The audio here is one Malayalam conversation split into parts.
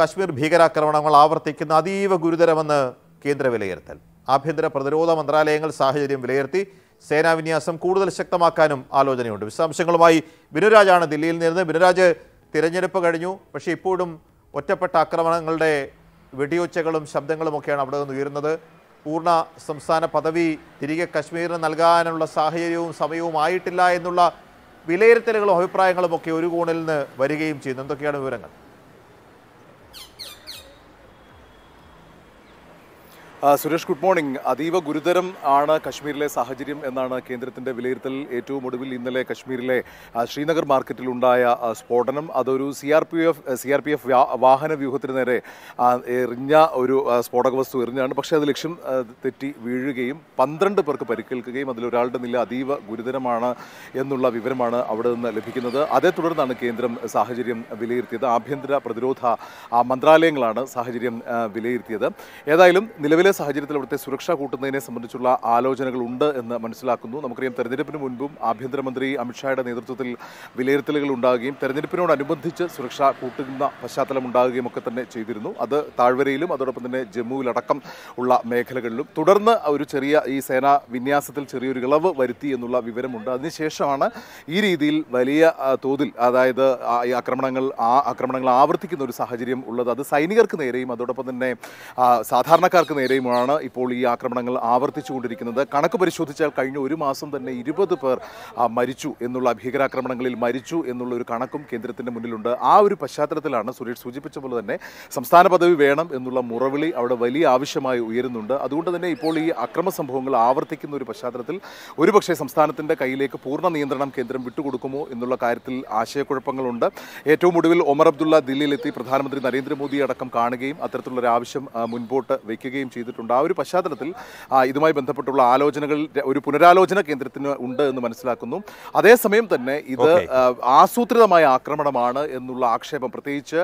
കശ്മീർ ഭീകരാക്രമണങ്ങൾ ആവർത്തിക്കുന്ന അതീവ ഗുരുതരമെന്ന് കേന്ദ്ര വിലയിരുത്തൽ ആഭ്യന്തര പ്രതിരോധ മന്ത്രാലയങ്ങൾ സാഹചര്യം വിലയിരുത്തി സേനാവിന്യാസം കൂടുതൽ ശക്തമാക്കാനും ആലോചനയുണ്ട് വിശദാംശങ്ങളുമായി ബിനുരാജാണ് ദില്ലിയിൽ നിന്ന് ബിനുരാജ് തിരഞ്ഞെടുപ്പ് കഴിഞ്ഞു പക്ഷേ ഇപ്പോഴും ഒറ്റപ്പെട്ട ആക്രമണങ്ങളുടെ വെടിയൊച്ചകളും ശബ്ദങ്ങളും ഒക്കെയാണ് അവിടെ നിന്ന് ഉയരുന്നത് പൂർണ്ണ സംസ്ഥാന പദവി തിരികെ കശ്മീരിന് നൽകാനുള്ള സാഹചര്യവും സമയവും ആയിട്ടില്ല എന്നുള്ള വിലയിരുത്തലുകളും അഭിപ്രായങ്ങളും ഒക്കെ ഒരു കോണിൽ നിന്ന് വരികയും ചെയ്യുന്നു എന്തൊക്കെയാണ് വിവരങ്ങൾ സുരേഷ് ഗുഡ് മോർണിംഗ് അതീവ ഗുരുതരം ആണ് കശ്മീരിലെ സാഹചര്യം എന്നാണ് കേന്ദ്രത്തിൻ്റെ വിലയിരുത്തൽ ഏറ്റവും ഒടുവിൽ ഇന്നലെ കശ്മീരിലെ ശ്രീനഗർ മാർക്കറ്റിലുണ്ടായ സ്ഫോടനം അതൊരു C R P F C R P F വാഹന വ്യൂഹത്തിന് നേരെ എറിഞ്ഞ ഒരു സ്ഫോടക വസ്തു എറിഞ്ഞാണ് പക്ഷേ അത് ലക്ഷ്യം തെറ്റി വീഴുകയും പന്ത്രണ്ട് പേർക്ക് പരിക്കേൽക്കുകയും അതിലൊരാളുടെ നില അതീവ ഗുരുതരമാണ് എന്നുള്ള വിവരമാണ് അവിടെ നിന്ന് ലഭിക്കുന്നത് അതേ തുടർന്നാണ് കേന്ദ്രം സാഹചര്യം വിലയിരുത്തിയത് ആഭ്യന്തര പ്രതിരോധ മന്ത്രാലയങ്ങളാണ് സാഹചര്യം വിലയിരുത്തിയത് ഏതായാലും നിലവിലെ നിലവിലെ സാഹചര്യത്തിൽ അവിടുത്തെ സുരക്ഷ കൂട്ടുന്നതിനെ സംബന്ധിച്ചുള്ള ആലോചനകളുണ്ട് എന്ന് മനസ്സിലാക്കുന്നു നമുക്കറിയാം തെരഞ്ഞെടുപ്പിന് മുൻപും ആഭ്യന്തരമന്ത്രി അമിത്ഷായുടെ നേതൃത്വത്തിൽ വിലയിരുത്തലുകൾ ഉണ്ടാകുകയും തെരഞ്ഞെടുപ്പിനോടനുബന്ധിച്ച് സുരക്ഷ കൂട്ടുന്ന പശ്ചാത്തലം ഉണ്ടാകുകയും ഒക്കെ തന്നെ ചെയ്തിരുന്നു അത് താഴ്വരയിലും അതോടൊപ്പം തന്നെ ജമ്മുവിലടക്കം ഉള്ള മേഖലകളിലും തുടർന്ന് ഒരു ചെറിയ ഈ സേനാ വിന്യാസത്തിൽ ചെറിയൊരു ഇളവ് വരുത്തി എന്നുള്ള വിവരമുണ്ട് അതിനുശേഷമാണ് ഈ രീതിയിൽ വലിയ തോതിൽ അതായത് ഈ ആക്രമണങ്ങൾ ആ ആക്രമണങ്ങൾ ആവർത്തിക്കുന്ന ഒരു സാഹചര്യം ഉള്ളത് അത് സൈനികർക്ക് നേരെയും അതോടൊപ്പം തന്നെ സാധാരണക്കാർക്ക് നേരെയും മേഖലയിലുമാണ് ഇപ്പോൾ ഈ ആക്രമണങ്ങൾ ആവർത്തിച്ചുകൊണ്ടിരിക്കുന്നത് കണക്ക് പരിശോധിച്ചാൽ കഴിഞ്ഞ ഒരു മാസം തന്നെ ഇരുപത് പേർ മരിച്ചു എന്നുള്ള ഭീകരാക്രമണങ്ങളിൽ മരിച്ചു എന്നുള്ള ഒരു കണക്കും കേന്ദ്രത്തിൻ്റെ മുന്നിലുണ്ട് ആ ഒരു പശ്ചാത്തലത്തിലാണ് സുരേഷ് സൂചിപ്പിച്ച പോലെ തന്നെ സംസ്ഥാന പദവി വേണം എന്നുള്ള മുറവിളി അവിടെ വലിയ ആവശ്യമായി ഉയരുന്നുണ്ട് അതുകൊണ്ട് തന്നെ ഇപ്പോൾ ഈ അക്രമ സംഭവങ്ങൾ ആവർത്തിക്കുന്ന ഒരു പശ്ചാത്തലത്തിൽ ഒരുപക്ഷെ സംസ്ഥാനത്തിൻ്റെ കയ്യിലേക്ക് പൂർണ്ണ നിയന്ത്രണം കേന്ദ്രം വിട്ടുകൊടുക്കുമോ എന്നുള്ള കാര്യത്തിൽ ആശയക്കുഴപ്പങ്ങളുണ്ട് ഏറ്റവും ഒടുവിൽ ഒമർ അബ്ദുള്ള ദില്ലിയിലെത്തി പ്രധാനമന്ത്രി നരേന്ദ്രമോദി അടക്കം കാണുകയും അത്തരത്തിലുള്ള ആവശ്യം മുൻപോട്ട് വയ്ക്കുകയും ചെയ്തു ചെയ്തിട്ടുണ്ട് ആ ഒരു പശ്ചാത്തലത്തിൽ ഇതുമായി ബന്ധപ്പെട്ടുള്ള ആലോചനകൾ ഒരു പുനരാലോചന കേന്ദ്രത്തിന് ഉണ്ട് എന്ന് മനസ്സിലാക്കുന്നു അതേസമയം തന്നെ ഇത് ആസൂത്രിതമായ ആക്രമണമാണ് എന്നുള്ള ആക്ഷേപം പ്രത്യേകിച്ച്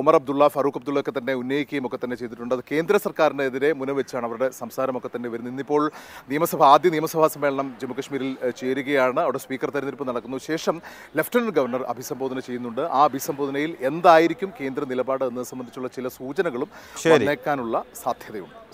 ഒമർ അബ്ദുള്ള ഫറൂഖ് അബ്ദുള്ള ഒക്കെ തന്നെ ഉന്നയിക്കുകയും ഒക്കെ തന്നെ ചെയ്തിട്ടുണ്ട് അത് കേന്ദ്ര സർക്കാരിനെതിരെ മുനവെച്ചാണ് അവരുടെ സംസാരമൊക്കെ തന്നെ വരുന്നത് ഇന്നിപ്പോൾ നിയമസഭ ആദ്യ നിയമസഭാ സമ്മേളനം ജമ്മുകശ്മീരിൽ ചേരുകയാണ് അവിടെ സ്പീക്കർ തെരഞ്ഞെടുപ്പ് നടക്കുന്നു ശേഷം ലഫ്റ്റനന്റ് ഗവർണർ അഭിസംബോധന ചെയ്യുന്നുണ്ട് ആ അഭിസംബോധനയിൽ എന്തായിരിക്കും കേന്ദ്ര നിലപാട് എന്നത് സംബന്ധിച്ചുള്ള ചില സൂചനകളും വന്നേക്കാനുള്ള സാധ്യതയുണ്ട്